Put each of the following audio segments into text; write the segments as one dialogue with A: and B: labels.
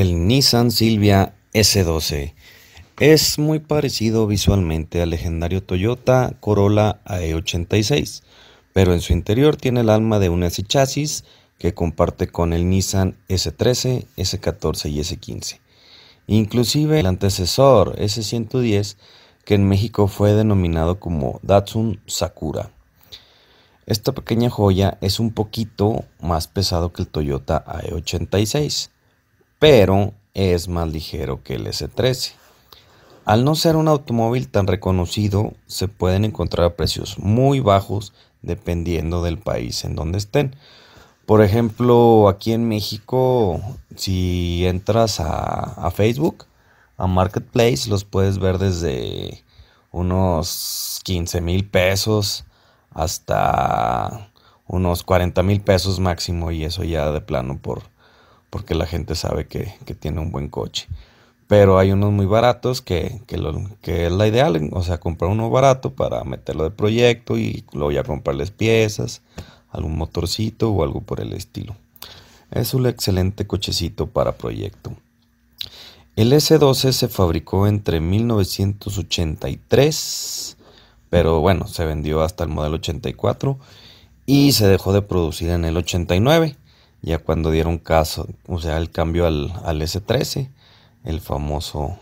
A: el Nissan Silvia S12. Es muy parecido visualmente al legendario Toyota Corolla AE86, pero en su interior tiene el alma de un S-Chasis que comparte con el Nissan S13, S14 y S15. Inclusive el antecesor S110, que en México fue denominado como Datsun Sakura. Esta pequeña joya es un poquito más pesado que el Toyota AE86 pero es más ligero que el S13. Al no ser un automóvil tan reconocido, se pueden encontrar a precios muy bajos dependiendo del país en donde estén. Por ejemplo, aquí en México, si entras a, Facebook, a Marketplace, los puedes ver desde unos 15 mil pesos hasta unos 40 mil pesos máximo y eso ya de plano por, porque la gente sabe que, tiene un buen coche. Pero hay unos muy baratos que, que, que, es la ideal, o sea, comprar uno barato para meterlo de proyecto y luego ya comprarles piezas, algún motorcito o algo por el estilo. Es un excelente cochecito para proyecto. El S12 se fabricó entre 1983, pero bueno, se vendió hasta el modelo 84 y se dejó de producir en el 89 ya cuando dieron caso, o sea, el cambio al, S13, el famoso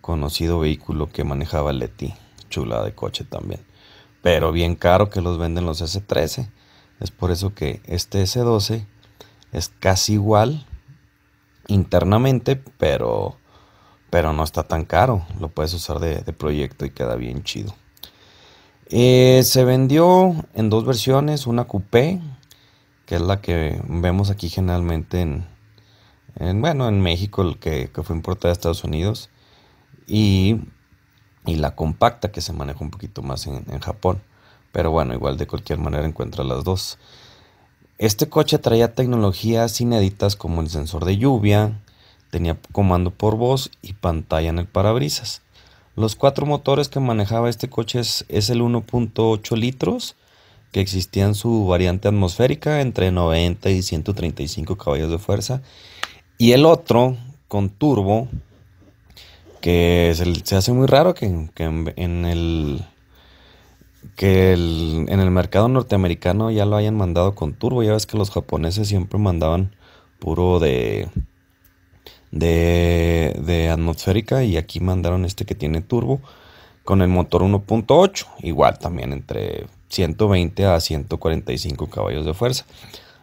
A: conocido vehículo que manejaba Leti, chula de coche también, pero bien caro que los venden los S13, es por eso que este S12 es casi igual internamente, pero, pero no está tan caro, lo puedes usar de, proyecto y queda bien chido. Eh, se vendió en dos versiones, una coupé que es la que vemos aquí generalmente en, bueno, en México, el que, fue importada de Estados Unidos, y, la compacta que se maneja un poquito más en, Japón. Pero bueno, igual de cualquier manera encuentra las dos. Este coche traía tecnologías inéditas como el sensor de lluvia, tenía comando por voz y pantalla en el parabrisas. Los cuatro motores que manejaba este coche es, es el 1.8 litros que existía en su variante atmosférica entre 90 y 135 caballos de fuerza. Y el otro con turbo, que se, hace muy raro que, en, el que en el mercado norteamericano ya lo hayan mandado con turbo. Ya ves que los japoneses siempre mandaban puro de, de, de atmosférica y aquí mandaron este que tiene turbo con el motor 1.8, igual también entre 120 a 145 caballos de fuerza.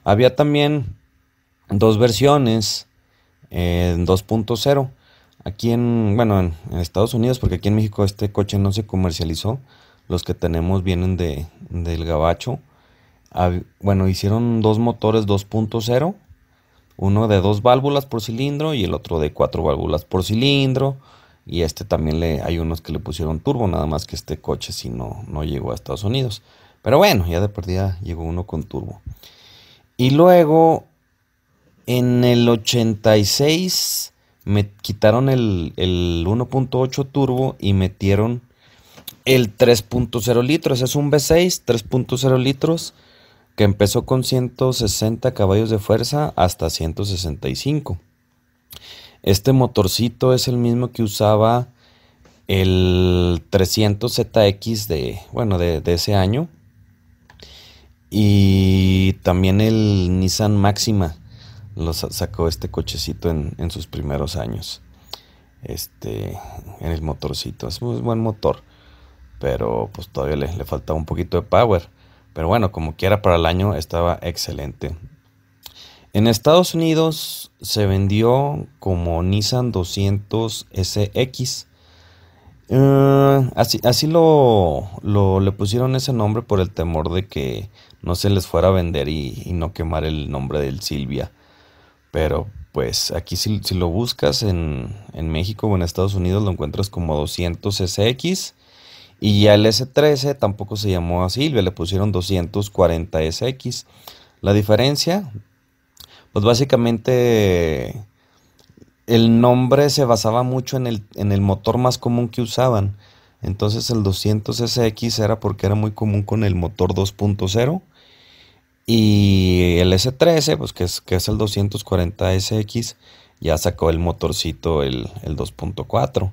A: Había también dos versiones eh, en 2.0. Aquí en, bueno, en, Estados Unidos, porque aquí en México este coche no se comercializó. Los que tenemos vienen de, del Gabacho. Bueno, hicieron dos motores 2.0. Uno de dos válvulas por cilindro y el otro de cuatro válvulas por cilindro. Y este también le, hay unos que le pusieron turbo, nada más que este coche si no, no llegó a Estados Unidos. Pero bueno, ya de perdida llegó uno con turbo. Y luego, en el 86, me quitaron el, el 1.8 turbo y metieron el 3.0 litros. Es un V6, 3.0 litros, que empezó con 160 caballos de fuerza hasta 165. Este motorcito es el mismo que usaba el 300ZX de, bueno, de, ese año. Y también el Nissan Maxima lo sacó este cochecito en, sus primeros años. Este, en el motorcito. Es un buen motor. Pero pues todavía le, le faltaba un poquito de power. Pero bueno, como quiera para el año estaba excelente. En Estados Unidos se vendió como Nissan 200 SX. Eh, así, así lo, le pusieron ese nombre por el temor de que no se les fuera a vender y, no quemar el nombre del Silvia. Pero pues aquí si, lo buscas en, en, México o en Estados Unidos lo encuentras como 200 SX. Y ya el S13 tampoco se llamó a Silvia, le pusieron 240 SX. La diferencia, pues básicamente el nombre se basaba mucho en el, en el motor más común que usaban. Entonces el 200SX era porque era muy común con el motor 2.0. Y el S13, pues que es, que es el 240SX, ya sacó el motorcito, el, 2.4,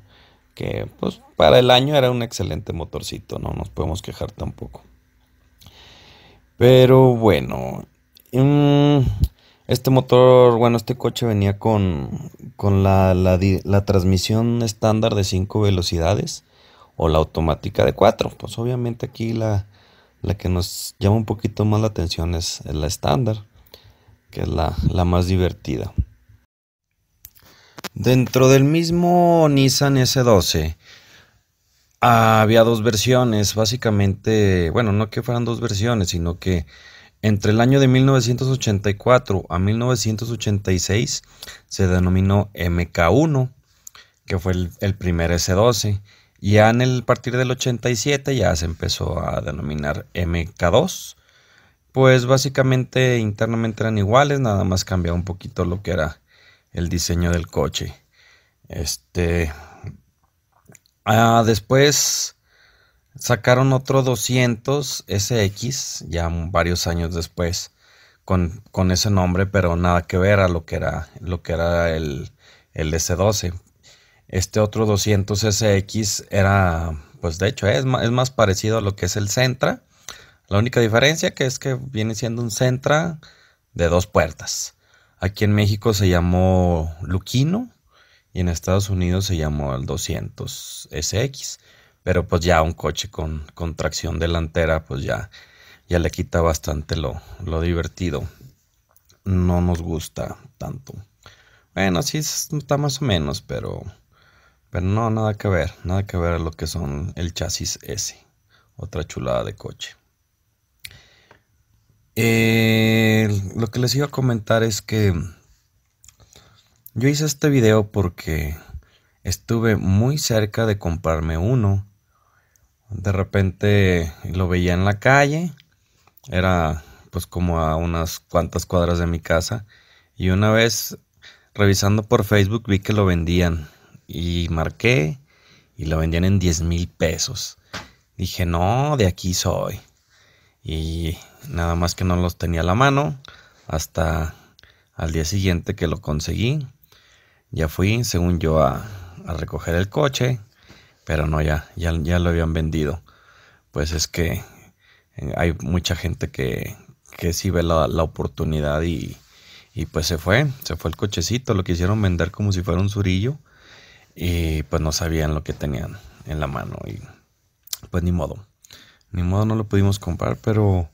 A: que pues para el año era un excelente motorcito, no nos podemos quejar tampoco. Pero bueno, mm, este motor, bueno, este coche venía con, con la, transmisión estándar de 5 velocidades o la automática de 4. Pues obviamente aquí la, que nos llama un poquito más la atención es, la estándar, que es la, la más divertida. Dentro del mismo Nissan S12 había dos versiones, básicamente, bueno, no que fueran dos versiones, sino que entre el año de 1984 a 1986 se denominó MK1, que fue el, primer S12. Ya en el partir del 87 ya se empezó a denominar MK2. Pues básicamente internamente eran iguales, nada más cambiaba un poquito lo que era el diseño del coche. Este. Ah, después Sacaron otro 200 SX, ya varios años después, con, ese nombre, pero nada que ver a lo que era, lo que era el, S12. Este otro 200 SX era, pues de hecho, es más, es más parecido a lo que es el Centra. La única diferencia que es que viene siendo un Centra de dos puertas. Aquí en México se llamó Luquino y en Estados Unidos se llamó el 200 SX. Pero pues ya un coche con, con tracción delantera, pues ya, ya le quita bastante lo, lo divertido. No nos gusta tanto. Bueno, sí está más o menos, pero, pero no, nada que ver. Nada que ver lo que son el chasis S. Otra chulada de coche. Eh, lo que les iba a comentar es que yo hice este video porque estuve muy cerca de comprarme uno de repente lo veía en la calle, era pues como a unas cuantas cuadras de mi casa. Y una vez revisando por Facebook vi que lo vendían y marqué y lo vendían en 10 mil pesos. Dije, no, de aquí soy. Y nada más que no los tenía a la mano hasta al día siguiente que lo conseguí. Ya fui, según yo, a, a recoger el coche pero no, ya, ya, lo habían vendido. Pues es que eh, hay mucha gente que, que sí ve la, oportunidad y, pues se fue, se fue el cochecito, lo quisieron vender como si fuera un surillo y pues no sabían lo que tenían en la mano y pues ni modo, ni modo no lo pudimos comprar, pero,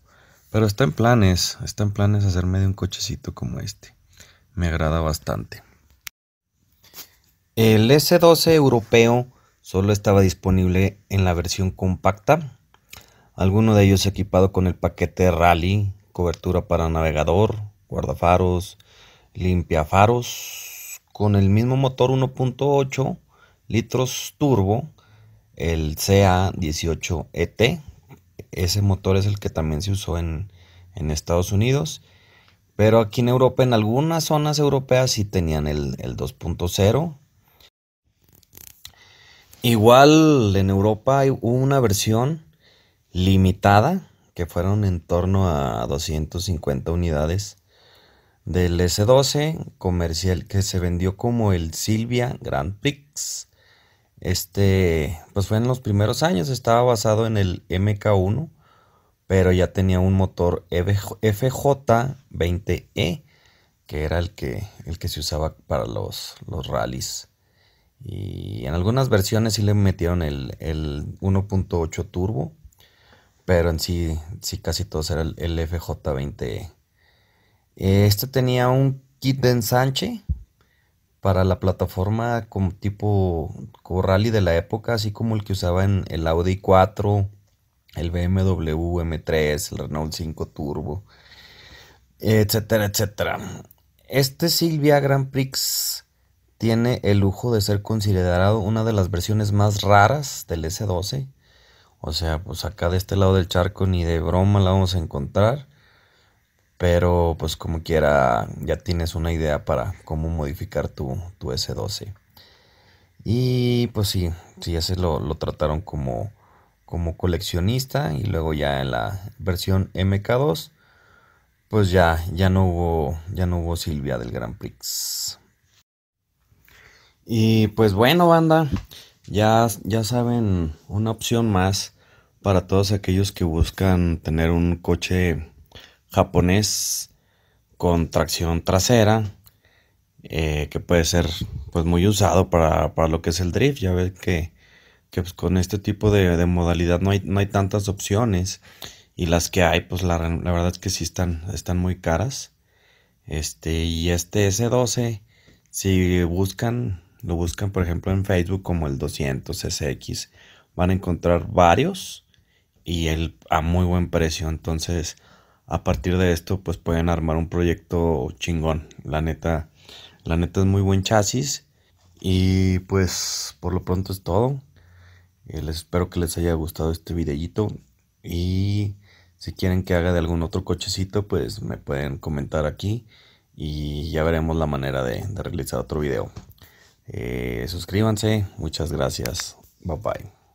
A: pero está en planes, está en planes hacerme de un cochecito como este, me agrada bastante. El S12 europeo solo estaba disponible en la versión compacta, alguno de ellos equipado con el paquete Rally, cobertura para navegador, guardafaros, limpiafaros, con el mismo motor 1.8 litros turbo, el CA18ET, e ese motor es el que también se usó en, Estados Unidos. Pero aquí en Europa, en algunas zonas europeas, sí tenían el, el 2.0 Igual en Europa hubo una versión limitada, que fueron en torno a 250 unidades del S12 comercial que se vendió como el Silvia Grand Prix. Este, pues fue en los primeros años, estaba basado en el MK1, pero ya tenía un motor FJ20E, e, que era el que, el que se usaba para los, los rallies. Y en algunas versiones sí le metieron el, 1.8 turbo, pero en sí, sí casi todos era el, FJ20E. Este tenía un kit de ensanche para la plataforma como tipo como rally de la época, así como el que usaba en el Audi 4, el BMW M3, el Renault 5 Turbo, etcétera, etcétera. Este Silvia Grand Prix tiene el lujo de ser considerado una de las versiones más raras del S12. O sea, pues acá de este lado del charco ni de broma la vamos a encontrar. Pero pues como quiera ya tienes una idea para cómo modificar tu, S12. Y pues sí, sí, ese lo, trataron como, como coleccionista y luego ya en la versión MK2 pues ya, ya no hubo, ya no hubo Silvia del Grand Prix. Y pues bueno, banda, ya, ya saben, una opción más para todos aquellos que buscan tener un coche japonés con tracción trasera, eh, que puede ser pues muy usado para, lo que es el drift. Ya ves que, pues, con este tipo de, modalidad no hay, no hay, tantas opciones y las que hay pues la, verdad es que sí están, están muy caras. Este, y este S12, si buscan lo buscan por ejemplo en Facebook como el 200SX, van a encontrar varios y el, a muy buen precio. Entonces, a partir de esto, pues pueden armar un proyecto chingón. La neta, la neta es muy buen chasis. Y pues por lo pronto es todo. Eh, les espero que les haya gustado este videíto. Y si quieren que haga de algún otro cochecito, pues me pueden comentar aquí. Y ya veremos la manera de, de realizar otro video. Eh, suscríbanse. Muchas gracias. Bye bye.